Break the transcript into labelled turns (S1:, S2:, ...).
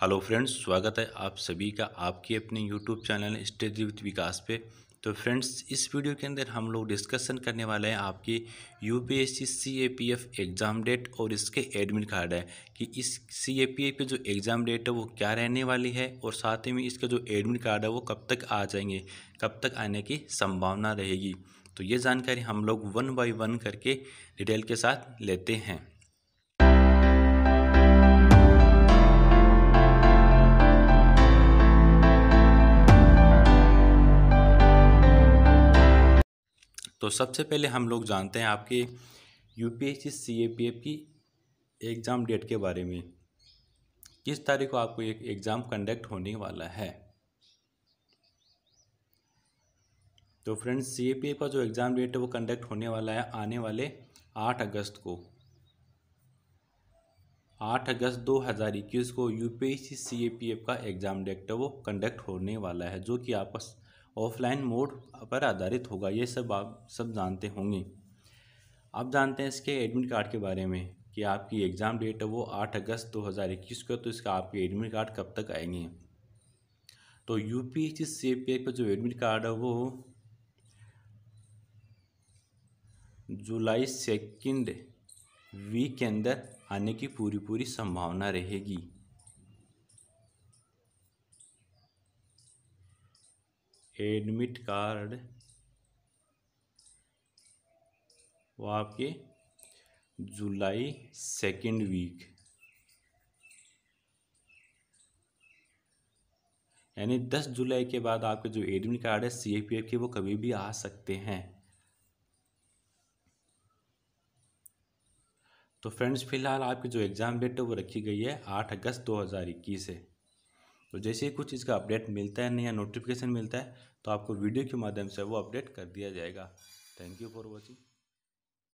S1: hello friends स्वागत है आप सभी का आपके अपने YouTube channel study with Vikas पे तो फ्रेंड्स इस वीडियो के अंदर हम लोग डिस्कशन करने वाले हैं आपकी U P S C C A P F exam date और इसके एडमिट कार्ड है कि इस सी ए पी एफ जो एग्ज़ाम डेट है वो क्या रहने वाली है और साथ ही में इसका जो एडमिट कार्ड है वो कब तक आ जाएंगे कब तक आने की संभावना रहेगी तो ये जानकारी हम लोग वन बाई वन करके डिटेल के साथ लेते हैं तो सबसे पहले हम लोग जानते हैं आपके यू पी एस की एग्ज़ाम डेट के बारे में किस तारीख को आपको एक एग्ज़ाम कंडक्ट होने वाला है तो फ्रेंड्स सी का जो एग्ज़ाम डेट है वो कंडक्ट होने वाला है आने वाले आठ अगस्त को आठ अगस्त दो हज़ार इक्कीस को यू पी का एग्ज़ाम डेट है वो कंडक्ट होने वाला है जो कि आपस ऑफलाइन मोड पर आधारित होगा ये सब आप सब जानते होंगे आप जानते हैं इसके एडमिट कार्ड के बारे में कि आपकी एग्ज़ाम डेट है वो आठ अगस्त दो हज़ार इक्कीस को तो इसका आपके एडमिट कार्ड कब तक आएंगे तो U P H C P का जो एडमिट कार्ड है वो जुलाई सेकंड वीक के अंदर आने की पूरी पूरी संभावना रहेगी एडमिट कार्ड वो आपके जुलाई सेकेंड वीक यानी दस जुलाई के बाद आपके जो एडमिट कार्ड है सीएपीएफ के वो कभी भी आ सकते हैं तो फ्रेंड्स फिलहाल आपकी जो एग्ज़ाम डेट है वो रखी गई है आठ अगस्त दो हज़ार इक्कीस है तो जैसे ही कुछ इसका अपडेट मिलता है या नोटिफिकेशन मिलता है तो आपको वीडियो के माध्यम से वो अपडेट कर दिया जाएगा थैंक यू फॉर वॉचिंग